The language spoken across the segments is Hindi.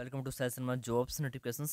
वेलकम टू सैल सलमान जॉब्स नोटिफिकेशन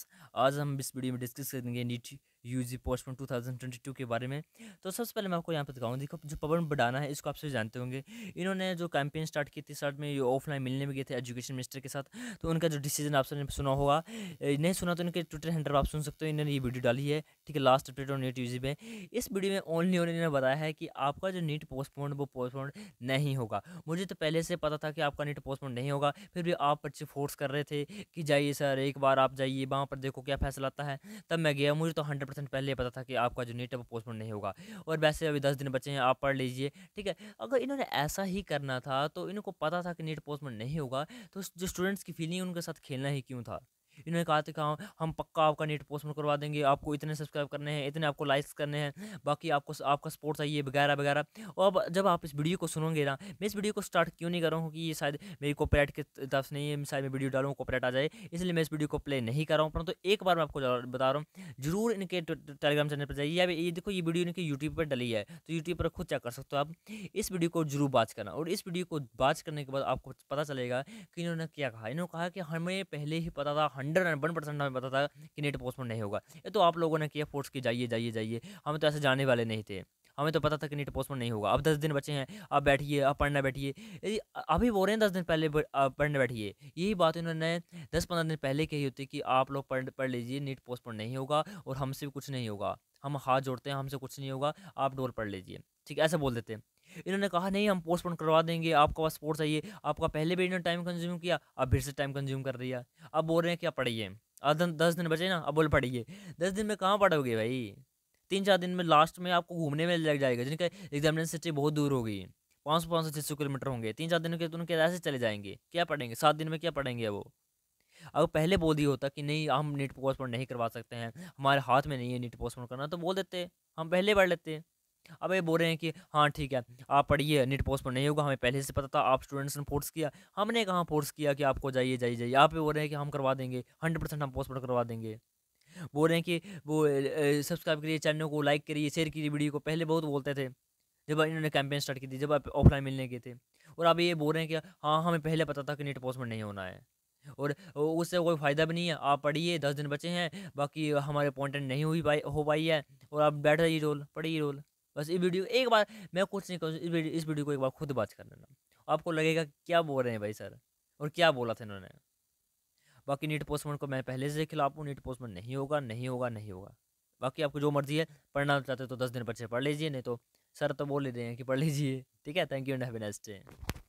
आज हम इस वीडियो में डिस्कस करेंगे NEET U G post two thousand twenty two के बारे में तो सबसे पहले मैं आपको यहाँ पर दिखाऊँ देखो जो पवन बडाना है इसको आप सभी जानते होंगे इन्होंने जो कैंपेन स्टार्ट की थी स्टार्ट में ये ऑफलाइन मिलने में गए थे एजुकेशन मिनिस्टर के साथ तो उनका जो डिसीजन आप सबने सुना होगा नहीं सुना तो इनके ट्विटर हैंडल पर आप सुन सकते हो इन्होंने ये वीडियो डाली है ठीक है लास्ट अपडेट और नीट यू जी में इस वीडियो में ओनली उन्होंने बताया है कि आपका जो नीट पोस्टपोन वो पोस्टपोन नहीं होगा मुझे तो पहले से पता था कि आपका नीट पोस्टपोन नहीं होगा फिर भी आप बच्चे फोर्स कर रहे थे कि जाइए सर एक बार आप जाइए वहाँ पर देखो क्या फैसला आता है तब मैं गया मुझे तो हंड्रेड परसेंट पहले पता था कि आपका जो नेट है वो पोस्टपोन नहीं होगा और वैसे अभी दस दिन बचे हैं आप पढ़ लीजिए ठीक है अगर इन्होंने ऐसा ही करना था तो इनको पता था कि नेट पोस्टपोन नहीं होगा तो जो स्टूडेंट्स की फीलिंग उनके साथ खेलना ही क्यों था इन्होंने कहा था कि हाँ, हम पक्का आपका नेट पोस्टमेंट करवा देंगे आपको इतने सब्सक्राइब करने हैं इतने आपको लाइक्स करने हैं बाकी आपको आपका सपोर्ट चाहिए वगैरह वगैरह और अब जब आप इस वीडियो को सुनोगे ना मैं इस वीडियो को स्टार्ट क्यों नहीं कर रहा हूँ कि ये शायद मेरी कॉपरेट की तरफ नहीं है शायद मैं वीडियो डालूँ कॉपरेट आ जाए इसलिए मैं इस वीडियो को प्ले नहीं कर रहा हूँ परंतु एक बार मैं आपको बता रहा हूँ जरूर इनके टेलीग्राम चैनल पर जाइए या ये देखो ये वीडियो इनके यूट्यूब पर डली है तो यूट्यूब पर खुद चेक कर सकते हो आप इस वीडियो को जरूर बात करना और इस वीडियो को बात करने के बाद आपको पता चलेगा कि इन्होंने क्या कहा इन्होंने कहा कि हमें पहले ही पता था हंड्रेड एंड वन परसेंट हमें पता था कि नेट पोस्टपोन नहीं होगा ये तो आप लोगों ने किया फोर्स की जाइए जाइए जाइए हम तो ऐसे जाने वाले नहीं थे हमें तो पता था कि नेट पोस्टपोन नहीं होगा अब दस दिन बचे हैं अब बैठिए अब पढ़ना बैठिए अभी बोल रहे हैं दस दिन पहले पढ़ने बैठिए यही बात इन्होंने दस पंद्रह दिन पहले कही होती कि आप लोग पढ़ पढ़ लीजिए नेट पोस्टपोन नहीं होगा और हमसे भी कुछ नहीं होगा हम हाथ जोड़ते हैं हमसे कुछ नहीं होगा आप डोर पढ़ लीजिए ठीक है ऐसा बोल देते हैं इन्होंने कहा नहीं हम पोस्टपोन करवा देंगे आपका पास स्पोर्ट्स चाहिए आपका पहले भी इन्होंने टाइम कंज्यूम किया अब फिर से टाइम कंज्यूम कर दिया अब बोल रहे हैं क्या पढ़िए अब दस दिन बचे ना अब बोल पढ़िए दस दिन में कहाँ पढ़ोगे भाई तीन चार दिन में लास्ट में आपको घूमने में लग जाएगा जिनका एग्जामिनेशन सिटी बहुत दूर होगी पाँच सौ पाँच सौ छः सौ किलोमीटर होंगे तीन चार दिन के तो उनके ऐसे चले जाएंगे क्या पढ़ेंगे सात दिन में क्या पढ़ेंगे वो अगर पहले बोल दिया होता कि नहीं हम नीट पोस्टपोन नहीं करवा सकते हैं हमारे हाथ में नहीं है नीट पोस्टपोन करना तो बोल देते हम पहले पढ़ लेते अब ये बोल रहे हैं कि हाँ ठीक है आप पढ़िए नेट पोस्ट पर नहीं होगा हमें पहले से पता था आप स्टूडेंट्स ने फोर्स किया हमने कहाँ फोर्स किया कि आपको जाइए जाइए जाइए आप ये बोल रहे हैं कि हम करवा देंगे हंड्रेड परसेंट हम पोस्ट पर करवा देंगे बोल रहे हैं कि वो सब्सक्राइब करिए चैनल को लाइक करिए शेयर करिए वीडियो को पहले बहुत बोलते थे जब इन्होंने कैंपेन स्टार्ट की थी जब आप ऑफलाइन मिलने गए थे और अब ये बोल रहे हैं कि हाँ हमें पहले पता था कि नेट पोस्ट नहीं होना है और उससे कोई फ़ायदा भी नहीं है आप पढ़िए दस दिन बचे हैं बाकी हमारे अपॉइंटमेंट नहीं हुई पाई हो पाई है और आप बैठ जाइए रोल पढ़िए रोल बस ये वीडियो एक बार मैं कुछ नहीं कहूँ इस वीडियो इस वीडियो को एक बार खुद बात कर लेना आपको लगेगा क्या बोल रहे हैं भाई सर और क्या बोला था इन्होंने बाकी नीट पोस्टमेंट को मैं पहले से खिलाफ हूँ नीट पोस्टमेंट नहीं होगा नहीं होगा नहीं होगा बाकी आपको जो मर्जी है पढ़ना चाहते हो तो दस दिन बच्चे पढ़ लीजिए नहीं तो सर तो बोल ही रहे हैं कि पढ़ लीजिए ठीक है thank you and have a next day